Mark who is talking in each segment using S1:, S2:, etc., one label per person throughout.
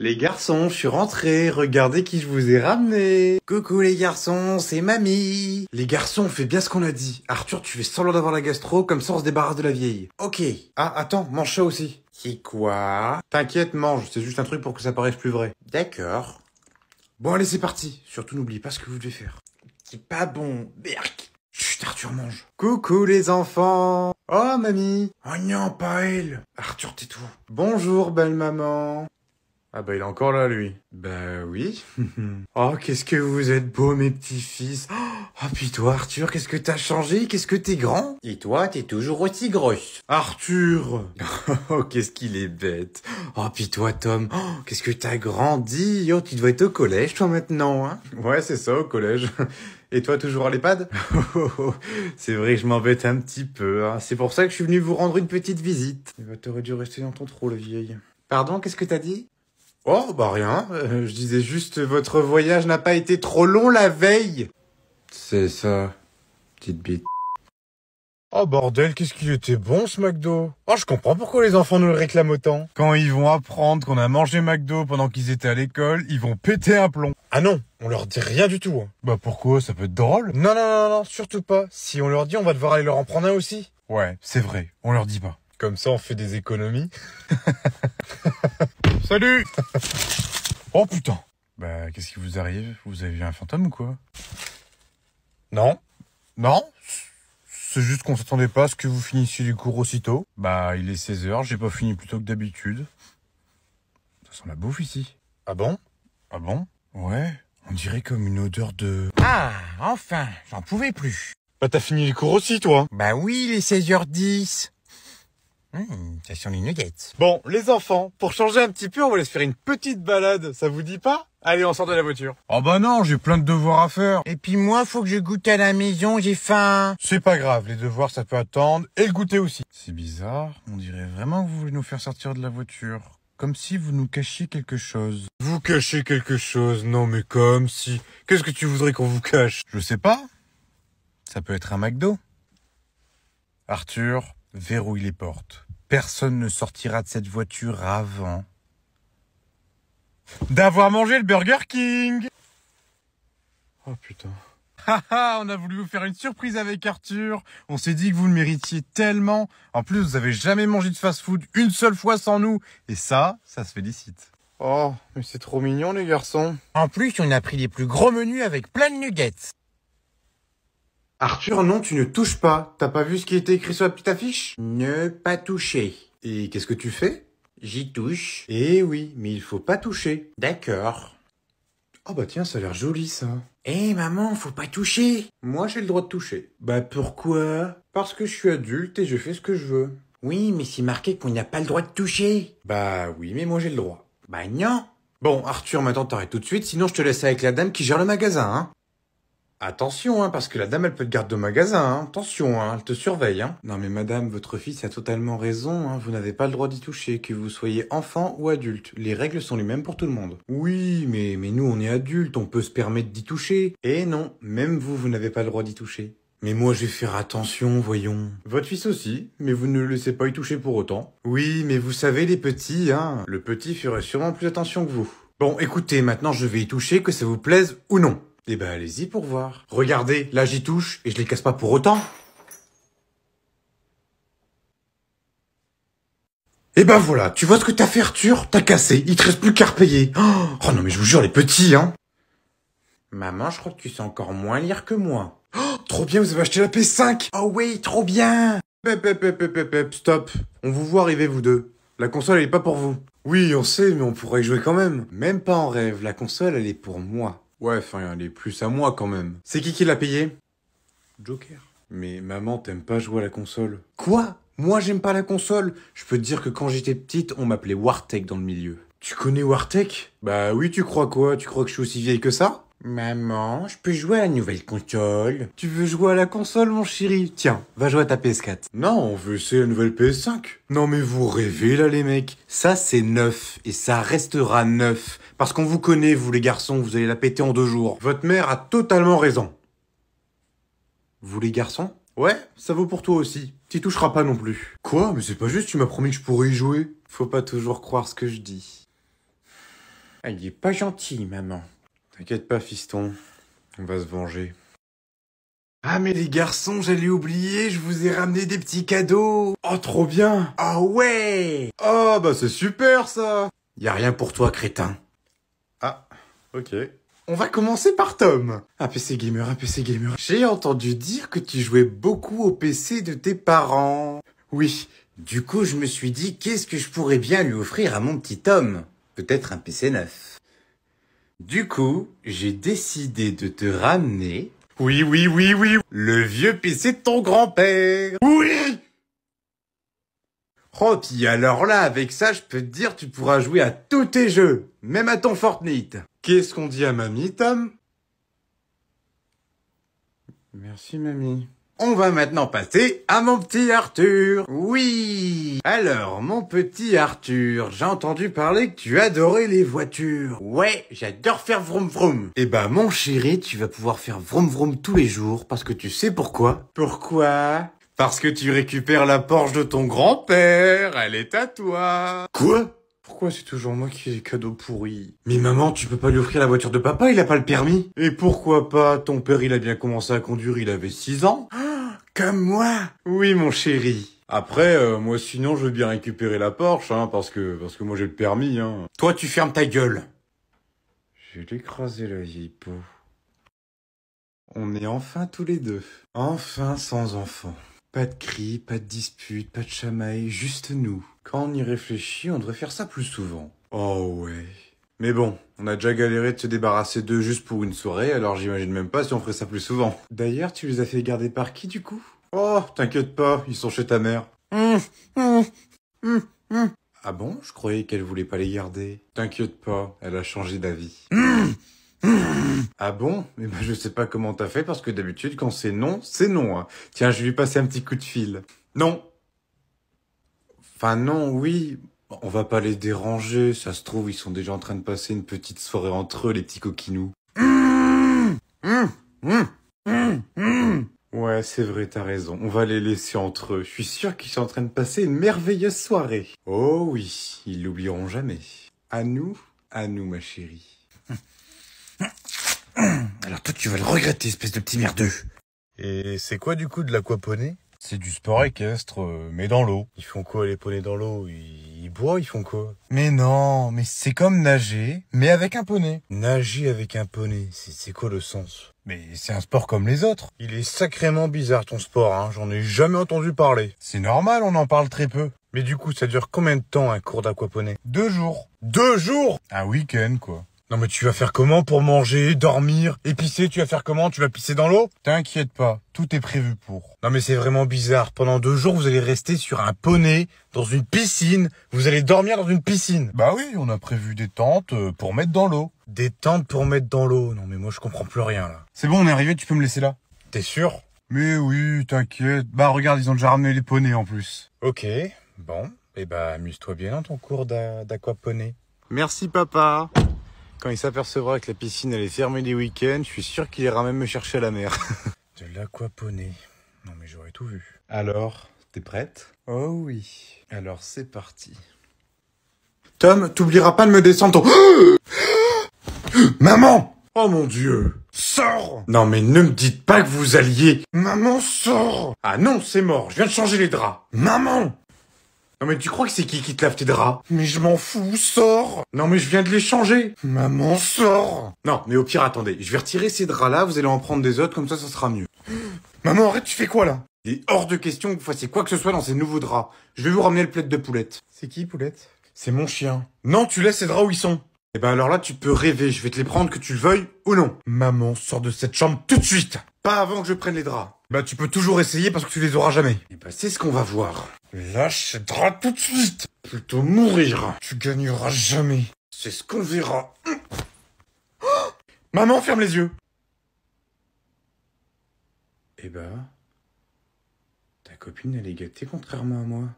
S1: Les garçons, je suis rentré, regardez qui je vous ai ramené. Coucou les garçons, c'est mamie. Les garçons, on fait bien ce qu'on a dit. Arthur, tu fais semblant d'avoir la gastro, comme ça on se débarrasse de la vieille. Ok. Ah, attends, mange ça aussi. C'est quoi T'inquiète, mange, c'est juste un truc pour que ça paraisse plus vrai. D'accord. Bon allez, c'est parti. Surtout n'oublie pas ce que vous devez faire. C'est pas bon, berk. Chut, Arthur mange. Coucou les enfants. Oh mamie. Oh non, pas elle. Arthur, t'es tout Bonjour belle maman. Ah bah il est encore là lui. Bah oui. oh qu'est-ce que vous êtes beaux mes petits-fils. Oh, oh toi, Arthur, qu'est-ce que t'as changé Qu'est-ce que t'es grand Et toi t'es toujours aussi grosse. Arthur Oh qu'est-ce qu'il est bête. Oh toi, Tom, oh, qu'est-ce que t'as grandi Oh, tu dois être au collège toi maintenant, hein Ouais c'est ça, au collège. Et toi toujours à l'EHPAD oh, oh, C'est vrai que je m'embête un petit peu. Hein. C'est pour ça que je suis venu vous rendre une petite visite. Eh ben, dû rester dans ton trou le vieil. Pardon, qu'est-ce que t'as dit Oh, bah rien. Euh, je disais juste, votre voyage n'a pas été trop long la veille. C'est ça, petite bite. Oh bordel, qu'est-ce qu'il était bon ce McDo Oh, je comprends pourquoi les enfants nous le réclament autant. Quand ils vont apprendre qu'on a mangé McDo pendant qu'ils étaient à l'école, ils vont péter un plomb. Ah non, on leur dit rien du tout. Hein. Bah pourquoi Ça peut être drôle Non, non, non, non, surtout pas. Si on leur dit, on va devoir aller leur en prendre un aussi. Ouais, c'est vrai, on leur dit pas. Comme ça, on fait des économies. Salut Oh putain Bah, qu'est-ce qui vous arrive Vous avez vu un fantôme ou quoi Non. Non C'est juste qu'on s'attendait pas à ce que vous finissiez les cours aussitôt. Bah, il est 16h, j'ai pas fini plus tôt que d'habitude. Ça sent la bouffe ici. Ah bon Ah bon Ouais, on dirait comme une odeur de... Ah, enfin, j'en pouvais plus. Bah t'as fini les cours aussi, toi Bah oui, il est 16h10 Mmh, les nuggets. Bon, les enfants, pour changer un petit peu, on va aller se faire une petite balade, ça vous dit pas Allez, on sort de la voiture. Oh bah non, j'ai plein de devoirs à faire. Et puis moi, faut que je goûte à la maison, j'ai faim. C'est pas grave, les devoirs ça peut attendre, et le goûter aussi. C'est bizarre, on dirait vraiment que vous voulez nous faire sortir de la voiture. Comme si vous nous cachiez quelque chose. Vous cachez quelque chose Non mais comme si... Qu'est-ce que tu voudrais qu'on vous cache Je sais pas. Ça peut être un McDo. Arthur, verrouille les portes personne ne sortira de cette voiture avant d'avoir mangé le Burger King. Oh putain. Haha, on a voulu vous faire une surprise avec Arthur. On s'est dit que vous le méritiez tellement. En plus, vous avez jamais mangé de fast-food une seule fois sans nous. Et ça, ça se félicite. Oh, mais c'est trop mignon les garçons. En plus, on a pris les plus gros menus avec plein de nuggets. Arthur, non, tu ne touches pas. T'as pas vu ce qui était écrit sur la petite affiche Ne pas toucher. Et qu'est-ce que tu fais J'y touche. Eh oui, mais il faut pas toucher. D'accord. Oh bah tiens, ça a l'air joli ça. Eh maman, faut pas toucher. Moi j'ai le droit de toucher. Bah pourquoi Parce que je suis adulte et je fais ce que je veux. Oui, mais c'est marqué qu'on n'a pas le droit de toucher. Bah oui, mais moi j'ai le droit. Bah non. Bon, Arthur, maintenant t'arrêtes tout de suite, sinon je te laisse avec la dame qui gère le magasin, hein. Attention, hein, parce que la dame, elle peut te garder au magasin. Hein. Attention, hein, elle te surveille. Hein. Non mais madame, votre fils a totalement raison. Hein. Vous n'avez pas le droit d'y toucher, que vous soyez enfant ou adulte. Les règles sont les mêmes pour tout le monde. Oui, mais, mais nous, on est adultes, on peut se permettre d'y toucher. Et eh non, même vous, vous n'avez pas le droit d'y toucher. Mais moi, je vais faire attention, voyons. Votre fils aussi, mais vous ne le laissez pas y toucher pour autant. Oui, mais vous savez, les petits, hein. Le petit ferait sûrement plus attention que vous. Bon, écoutez, maintenant, je vais y toucher, que ça vous plaise ou non. Eh ben allez-y pour voir. Regardez, là j'y touche et je les casse pas pour autant. Eh ben voilà, tu vois ce que t'as fait Arthur T'as cassé, il te reste plus qu'à repayer. Oh non mais je vous jure les petits hein Maman, je crois que tu sais encore moins lire que moi. Oh, trop bien, vous avez acheté la p 5 Oh oui, trop bien Pep, pep, pep, pep, pep, stop. On vous voit arriver vous deux. La console elle est pas pour vous. Oui, on sait, mais on pourrait y jouer quand même. Même pas en rêve, la console elle est pour moi. Ouais, enfin, elle est plus à moi quand même. C'est qui qui l'a payé Joker. Mais maman, t'aimes pas jouer à la console. Quoi Moi, j'aime pas la console Je peux te dire que quand j'étais petite, on m'appelait Wartek dans le milieu. Tu connais Wartek Bah oui, tu crois quoi Tu crois que je suis aussi vieille que ça Maman, je peux jouer à la nouvelle console Tu veux jouer à la console, mon chéri Tiens, va jouer à ta PS4. Non, on veut essayer la nouvelle PS5. Non mais vous rêvez là, les mecs. Ça, c'est neuf, et ça restera neuf. Parce qu'on vous connaît, vous les garçons, vous allez la péter en deux jours. Votre mère a totalement raison. Vous les garçons Ouais, ça vaut pour toi aussi. T'y toucheras pas non plus. Quoi Mais c'est pas juste, tu m'as promis que je pourrais y jouer. Faut pas toujours croire ce que je dis. Elle ah, est pas gentille, maman. T'inquiète pas, fiston. On va se venger. Ah mais les garçons, j'allais oublier, je vous ai ramené des petits cadeaux. Oh trop bien. Ah oh, ouais. Oh bah c'est super ça. Y'a a rien pour toi, crétin. Ah, ok. On va commencer par Tom. Un PC gamer, un PC gamer. J'ai entendu dire que tu jouais beaucoup au PC de tes parents. Oui. Du coup, je me suis dit qu'est-ce que je pourrais bien lui offrir à mon petit Tom Peut-être un PC neuf. Du coup, j'ai décidé de te ramener... Oui, oui, oui, oui Le vieux PC de ton grand-père Oui Oh, puis alors là, avec ça, je peux te dire, tu pourras jouer à tous tes jeux, même à ton Fortnite. Qu'est-ce qu'on dit à mamie, Tom Merci, mamie. On va maintenant passer à mon petit Arthur. Oui Alors, mon petit Arthur, j'ai entendu parler que tu adorais les voitures. Ouais, j'adore faire vroom vroom. Eh ben, mon chéri, tu vas pouvoir faire vroom vroom tous les jours parce que tu sais pourquoi. Pourquoi Parce que tu récupères la Porsche de ton grand-père. Elle est à toi. Quoi pourquoi c'est toujours moi qui ai des cadeaux pourris Mais maman, tu peux pas lui offrir la voiture de papa, il a pas le permis Et pourquoi pas Ton père, il a bien commencé à conduire, il avait 6 ans ah, Comme moi Oui, mon chéri après, euh, moi sinon, je veux bien récupérer la Porsche, hein, parce que parce que moi j'ai le permis. Hein. Toi, tu fermes ta gueule. Je vais l'écraser la vieille peau. On est enfin tous les deux. Enfin sans enfant. Pas de cris, pas de disputes, pas de chamaille, juste nous. Quand on y réfléchit, on devrait faire ça plus souvent. Oh ouais. Mais bon, on a déjà galéré de se débarrasser d'eux juste pour une soirée, alors j'imagine même pas si on ferait ça plus souvent. D'ailleurs, tu les as fait garder par qui du coup Oh, t'inquiète pas, ils sont chez ta mère. Hum, hum, hum, ah bon Je croyais qu'elle voulait pas les garder. T'inquiète pas, elle a changé d'avis. Ah bon Mais eh ben, je sais pas comment t'as fait parce que d'habitude quand c'est non, c'est non. Hein. Tiens, je vais lui passer un petit coup de fil. Non, ah non, oui, on va pas les déranger, ça se trouve, ils sont déjà en train de passer une petite soirée entre eux, les petits coquinous. Mmh, mmh, mmh, ouais, c'est vrai, t'as raison, on va les laisser entre eux. Je suis sûr qu'ils sont en train de passer une merveilleuse soirée. Oh oui, ils l'oublieront jamais. À nous, à nous, ma chérie. Alors toi, tu vas le regretter, espèce de petit merdeux. Et c'est quoi du coup de l'aquaponie c'est du sport équestre, euh, mais dans l'eau. Ils font quoi les poneys dans l'eau ils... boivent, ils font quoi Mais non, mais c'est comme nager, mais avec un poney. Nager avec un poney, c'est quoi le sens mais c'est un sport comme les autres. Il est sacrément bizarre ton sport, hein. J'en ai jamais entendu parler. C'est normal, on en parle très peu. Mais du coup, ça dure combien de temps un cours d'aquaponie Deux jours. Deux jours Un week-end, quoi. Non mais tu vas faire comment pour manger, dormir, épicer Tu vas faire comment Tu vas pisser dans l'eau T'inquiète pas, tout est prévu pour. Non mais c'est vraiment bizarre. Pendant deux jours, vous allez rester sur un poney, dans une piscine. Vous allez dormir dans une piscine. Bah oui, on a prévu des tentes euh, pour mettre dans l'eau. Des tentes pour mettre dans l'eau Non mais moi je comprends plus rien là. C'est bon, on est arrivé, tu peux me laisser là. T'es sûr Mais oui, t'inquiète. Bah regarde, ils ont déjà ramené les poneys en plus. Ok, bon. Eh bah amuse-toi bien dans ton cours d'aquaponie. Merci papa. Quand il s'apercevra que la piscine elle est fermée les week-ends, je suis sûr qu'il ira même me chercher à la mer. de l'aquaponie. Non mais j'aurais tout vu. Alors, t'es prête Oh oui. Alors c'est parti. Tom, t'oublieras pas de me descendre ton... Maman Oh mon dieu Sors Non mais ne me dites pas que vous alliez Maman, sors Ah non, c'est mort, je viens de changer les draps Maman non mais tu crois que c'est qui qui te lave tes draps Mais je m'en fous, sors Non mais je viens de les changer Maman, sors Non, mais au pire, attendez, je vais retirer ces draps-là, vous allez en prendre des autres, comme ça, ça sera mieux. Maman, arrête, tu fais quoi là Il hors de question que vous fassiez quoi que ce soit dans ces nouveaux draps. Je vais vous ramener le plaid de Poulette. C'est qui, Poulette C'est mon chien. Non, tu laisses ces draps où ils sont Eh ben alors là, tu peux rêver, je vais te les prendre que tu le veuilles ou non. Maman, sors de cette chambre tout de suite Pas avant que je prenne les draps. Bah tu peux toujours essayer parce que tu les auras jamais. Et eh bah ben, c'est ce qu'on va voir. Lâchera tout de suite. Plutôt mourir. Tu gagneras jamais. C'est ce qu'on verra. Maman, ferme les yeux. Eh bah, ben, ta copine elle est gâtée contrairement à moi.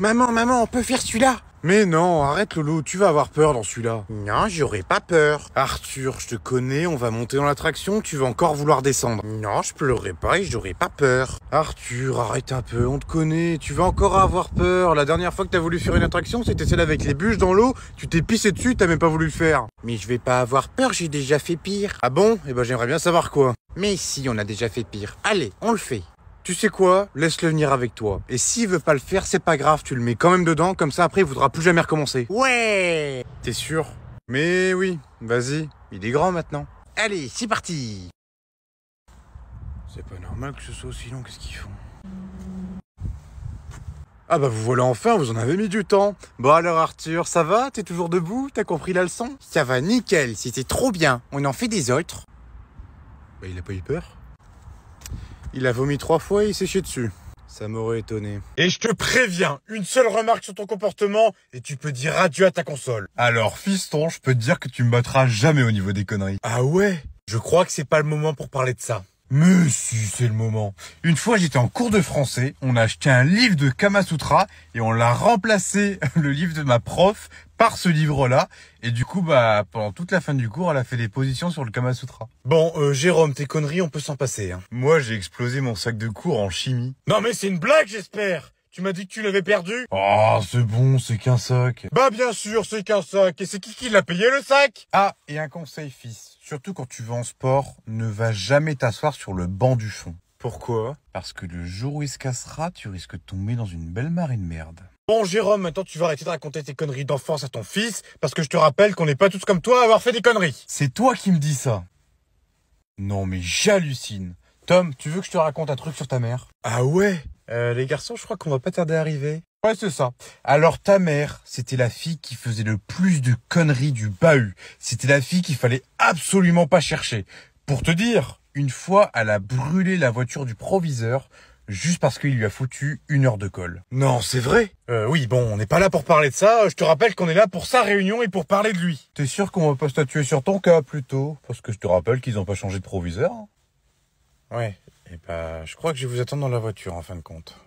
S1: Maman, maman, on peut faire celui-là Mais non, arrête Lolo, tu vas avoir peur dans celui-là. Non, j'aurais pas peur. Arthur, je te connais, on va monter dans l'attraction, tu vas encore vouloir descendre. Non, je pleurerai pas et j'aurais pas peur. Arthur, arrête un peu, on te connaît, tu vas encore avoir peur. La dernière fois que t'as voulu faire une attraction, c'était celle avec les bûches dans l'eau, tu t'es pissé dessus, t'as même pas voulu le faire. Mais je vais pas avoir peur, j'ai déjà fait pire. Ah bon Eh ben j'aimerais bien savoir quoi. Mais si, on a déjà fait pire. Allez, on le fait tu sais quoi, laisse-le venir avec toi. Et s'il veut pas le faire, c'est pas grave, tu le mets quand même dedans, comme ça après il voudra plus jamais recommencer. Ouais T'es sûr Mais oui, vas-y, il est grand maintenant. Allez, c'est parti C'est pas normal que ce soit aussi long, qu'est-ce qu'ils font ah bah vous voilà enfin, vous en avez mis du temps. Bon alors Arthur, ça va T'es toujours debout T'as compris la leçon Ça va nickel, c'était trop bien. On en fait des autres. Bah il a pas eu peur il a vomi trois fois et il s'est chié dessus. Ça m'aurait étonné. Et je te préviens, une seule remarque sur ton comportement et tu peux dire adieu à ta console. Alors fiston, je peux te dire que tu me battras jamais au niveau des conneries. Ah ouais Je crois que c'est pas le moment pour parler de ça. Mais si, c'est le moment. Une fois, j'étais en cours de français, on a acheté un livre de Kamasutra et on l'a remplacé, le livre de ma prof, par ce livre-là. Et du coup, bah, pendant toute la fin du cours, elle a fait des positions sur le Kama Bon, euh, Jérôme, tes conneries, on peut s'en passer. Hein. Moi, j'ai explosé mon sac de cours en chimie. Non mais c'est une blague, j'espère tu m'as dit que tu l'avais perdu Oh, c'est bon, c'est qu'un sac. Bah bien sûr, c'est qu'un sac. Et c'est qui qui l'a payé le sac Ah, et un conseil fils. Surtout quand tu vas en sport, ne va jamais t'asseoir sur le banc du fond. Pourquoi Parce que le jour où il se cassera, tu risques de tomber dans une belle de merde. Bon Jérôme, maintenant tu vas arrêter de raconter tes conneries d'enfance à ton fils, parce que je te rappelle qu'on n'est pas tous comme toi à avoir fait des conneries. C'est toi qui me dis ça. Non mais j'hallucine. Tom, tu veux que je te raconte un truc sur ta mère Ah ouais euh, Les garçons, je crois qu'on va pas tarder à arriver. Ouais, c'est ça. Alors ta mère, c'était la fille qui faisait le plus de conneries du bahut. C'était la fille qu'il fallait absolument pas chercher. Pour te dire, une fois, elle a brûlé la voiture du proviseur juste parce qu'il lui a foutu une heure de colle. Non, c'est vrai Euh, oui, bon, on n'est pas là pour parler de ça, je te rappelle qu'on est là pour sa réunion et pour parler de lui. T'es sûr qu'on va pas statuer sur ton cas, plutôt Parce que je te rappelle qu'ils n'ont pas changé de proviseur. Hein. Ouais, et eh bah, ben, je crois que je vais vous attendre dans la voiture, en fin de compte.